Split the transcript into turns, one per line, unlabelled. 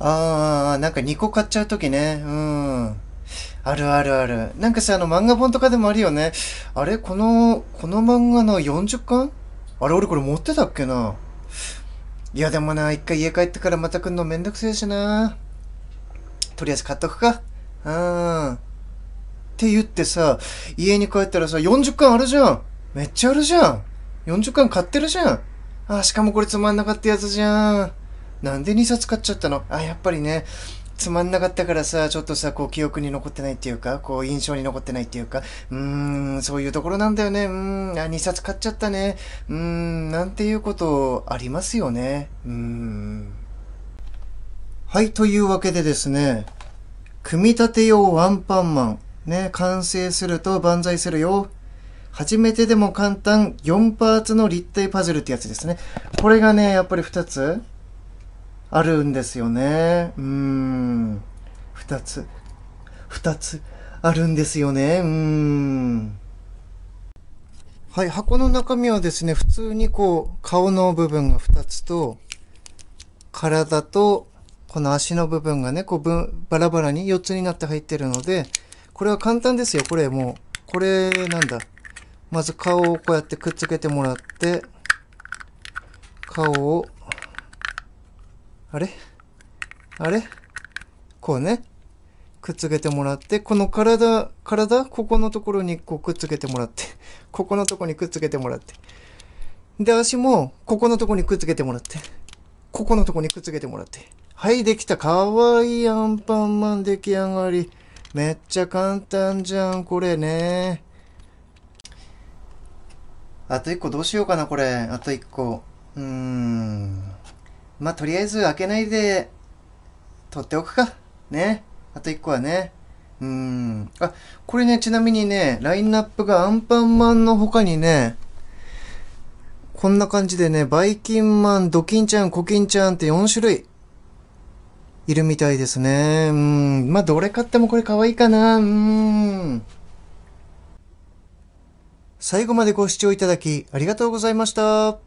ああ、なんか2個買っちゃうときね。うん。あるあるある。なんかさ、あの漫画本とかでもあるよね。あれこの、この漫画の40巻あれ俺これ持ってたっけないやでもな、一回家帰ってからまた来んのめんどくせえしな。とりあえず買っとくか。うん。って言ってさ、家に帰ったらさ、40巻あるじゃんめっちゃあるじゃん !40 巻買ってるじゃんあ、しかもこれつまんなかったやつじゃん。なんで2冊買っちゃったのあ、やっぱりね、つまんなかったからさ、ちょっとさ、こう記憶に残ってないっていうか、こう印象に残ってないっていうか、うーん、そういうところなんだよね。うーん、あ、2冊買っちゃったね。うーん、なんていうことありますよね。うーん。はい、というわけでですね、組み立て用ワンパンマン。ね、完成すると万歳するよ。初めてでも簡単4パーツの立体パズルってやつですね。これがね、やっぱり2つあるんですよね。うん。二つ。二つあるんですよね。うん。はい、箱の中身はですね、普通にこう、顔の部分が2つと、体と、この足の部分がね、こうバラバラに4つになって入ってるので、これは簡単ですよ、これもう。これ、なんだ。まず顔をこうやってくっつけてもらって、顔をあれあれこうね。くっつけてもらって、この体、体ここのところにこうくっつけてもらって、ここのとこにくっつけてもらって。で、足も、ここのとこにくっつけてもらって、ここのとこにくっつけてもらって。はい、できた。かわいいアンパンマン出来上がり。めっちゃ簡単じゃん、これね。あと一個どうしようかな、これ。あと一個。うーん。まあ、とりあえず開けないで、取っておくか。ね。あと一個はね。うん。あ、これね、ちなみにね、ラインナップがアンパンマンの他にね、こんな感じでね、バイキンマン、ドキンちゃん、コキンちゃんって4種類、いるみたいですね。うん。まあ、どれ買ってもこれ可愛いかな。うん。最後までご視聴いただき、ありがとうございました。